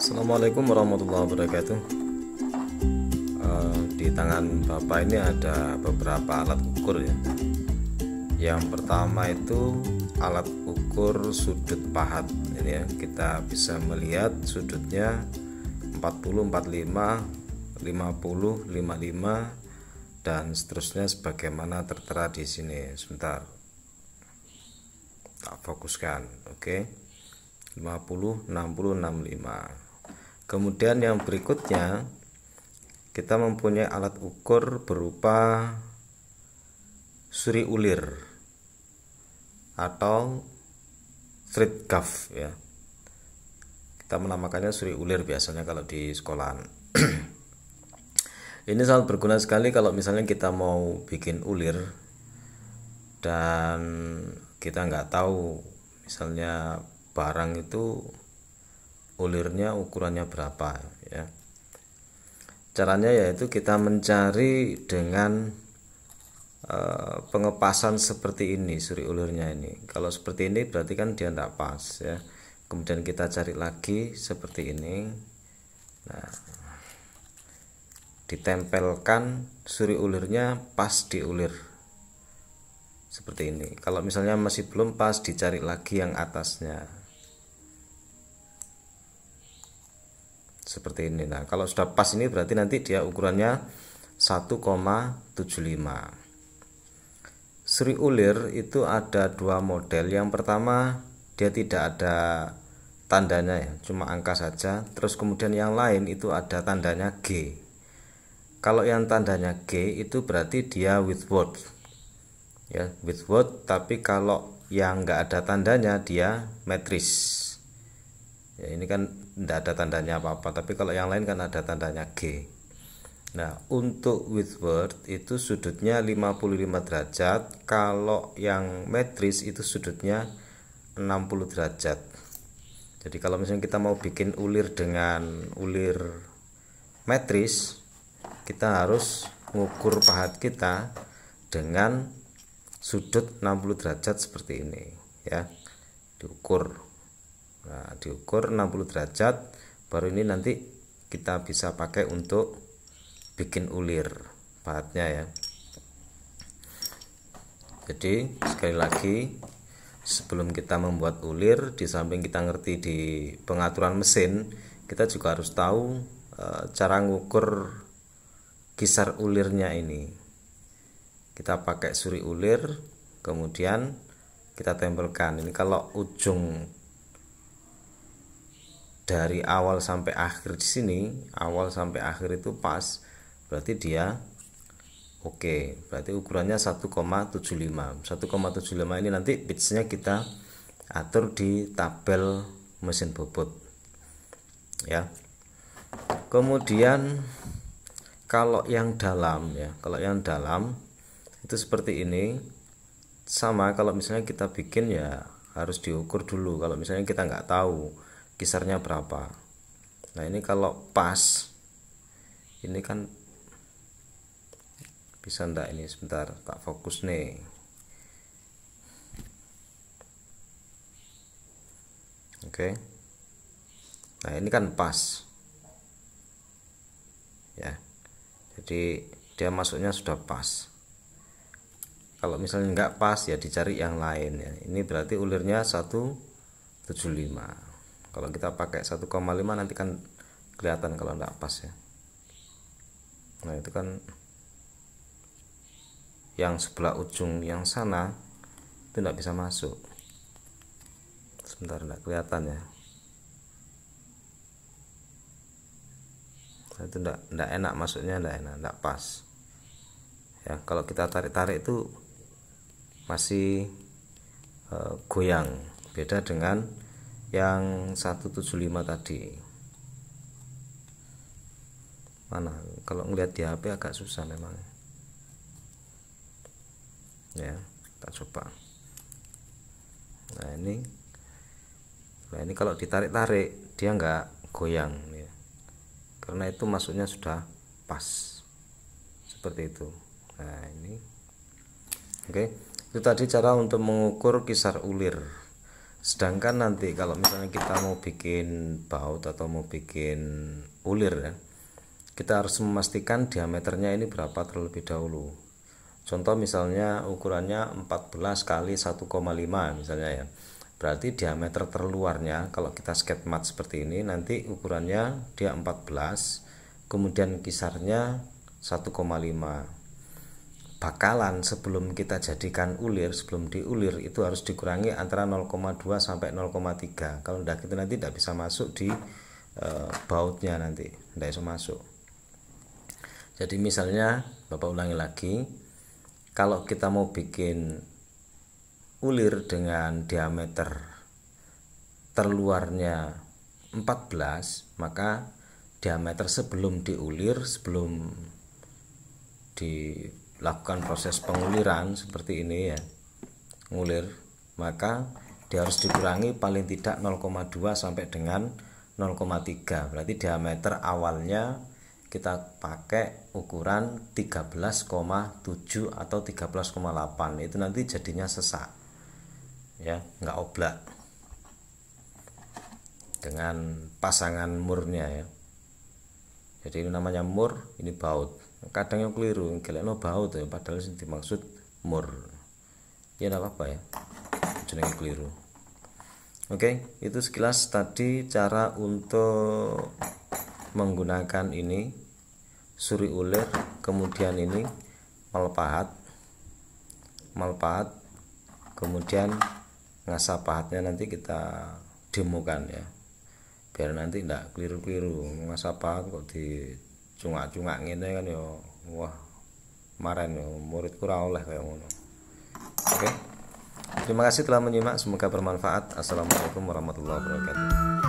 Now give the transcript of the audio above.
Assalamualaikum warahmatullahi wabarakatuh eh, Di tangan bapak ini ada beberapa alat ukur ya Yang pertama itu alat ukur sudut pahat ini ya Kita bisa melihat sudutnya 40, 45, 50, 55 dan seterusnya sebagaimana tertera di sini sebentar tak fokuskan oke okay? 50 60 65 kemudian yang berikutnya kita mempunyai alat ukur berupa suri ulir atau street cuff ya kita menamakannya suri ulir biasanya kalau di sekolahan ini sangat berguna sekali kalau misalnya kita mau bikin ulir dan kita nggak tahu misalnya barang itu ulirnya ukurannya berapa ya caranya yaitu kita mencari dengan e, pengepasan seperti ini suri ulirnya ini kalau seperti ini berarti kan dia tidak pas ya kemudian kita cari lagi seperti ini nah ditempelkan suri ulirnya pas di ulir seperti ini kalau misalnya masih belum pas dicari lagi yang atasnya seperti ini nah kalau sudah pas ini berarti nanti dia ukurannya 1,75 Sri ulir itu ada dua model yang pertama dia tidak ada tandanya ya cuma angka saja terus kemudian yang lain itu ada tandanya G kalau yang tandanya G itu berarti dia with word ya with word tapi kalau yang nggak ada tandanya dia matris ya ini kan tidak ada tandanya apa-apa tapi kalau yang lain kan ada tandanya G nah untuk word itu sudutnya 55 derajat kalau yang metris itu sudutnya 60 derajat jadi kalau misalnya kita mau bikin ulir dengan ulir metris kita harus mengukur pahat kita dengan sudut 60 derajat seperti ini ya diukur nah, diukur 60 derajat baru ini nanti kita bisa pakai untuk bikin ulir pahatnya ya jadi sekali lagi sebelum kita membuat ulir di samping kita ngerti di pengaturan mesin kita juga harus tahu e, cara ngukur kisar ulirnya ini kita pakai suri ulir kemudian kita tempelkan ini kalau ujung dari awal sampai akhir di sini awal sampai akhir itu pas berarti dia oke okay, berarti ukurannya 1,75 1,75 ini nanti pitchnya kita atur di tabel mesin bobot ya kemudian kalau yang dalam ya kalau yang dalam itu seperti ini sama kalau misalnya kita bikin ya harus diukur dulu kalau misalnya kita nggak tahu kisarnya berapa nah ini kalau pas ini kan bisa ndak ini sebentar tak fokus nih oke nah ini kan pas ya jadi dia masuknya sudah pas kalau misalnya nggak pas ya dicari yang lain ya. ini berarti ulirnya 175 kalau kita pakai 1,5 nanti kan kelihatan kalau tidak pas ya nah itu kan yang sebelah ujung yang sana itu tidak bisa masuk sebentar tidak kelihatan ya nah, itu tidak tidak enak masuknya tidak enak tidak pas ya kalau kita tarik tarik itu masih uh, goyang beda dengan yang 175 tadi mana kalau ngelihat di HP agak susah memang ya kita coba nah ini nah ini kalau ditarik-tarik dia nggak goyang ya karena itu masuknya sudah pas seperti itu nah ini oke itu tadi cara untuk mengukur kisar ulir sedangkan nanti kalau misalnya kita mau bikin baut atau mau bikin ulir ya kita harus memastikan diameternya ini berapa terlebih dahulu contoh misalnya ukurannya 14 kali 1,5 misalnya ya berarti diameter terluarnya kalau kita mat seperti ini nanti ukurannya dia 14 kemudian kisarnya 1,5 bakalan sebelum kita jadikan ulir sebelum diulir itu harus dikurangi antara 0,2 sampai 0,3 kalau tidak itu nanti tidak bisa masuk di e, bautnya nanti tidak bisa masuk jadi misalnya Bapak ulangi lagi kalau kita mau bikin ulir dengan diameter terluarnya 14 maka diameter sebelum diulir sebelum di lakukan proses penguliran seperti ini ya ngulir maka dia harus dikurangi paling tidak 0,2 sampai dengan 0,3 berarti diameter awalnya kita pakai ukuran 13,7 atau 13,8 itu nanti jadinya sesak ya nggak oblak dengan pasangan murnya ya jadi ini namanya mur ini baut kadang yang keliru gelekno bau tuh padahal sih dimaksud mur ya tidak apa-apa ya jenenge keliru oke okay, itu sekilas tadi cara untuk menggunakan ini suri ulir kemudian ini malpahat malpahat kemudian ngasah pahatnya nanti kita demokan ya biar nanti tidak keliru-keliru ngasah pahat kok di cuma-cuma ngene kan yo wah Kemarin yo murid kurang oleh kayak ngono oke okay? terima kasih telah menyimak semoga bermanfaat assalamualaikum warahmatullahi wabarakatuh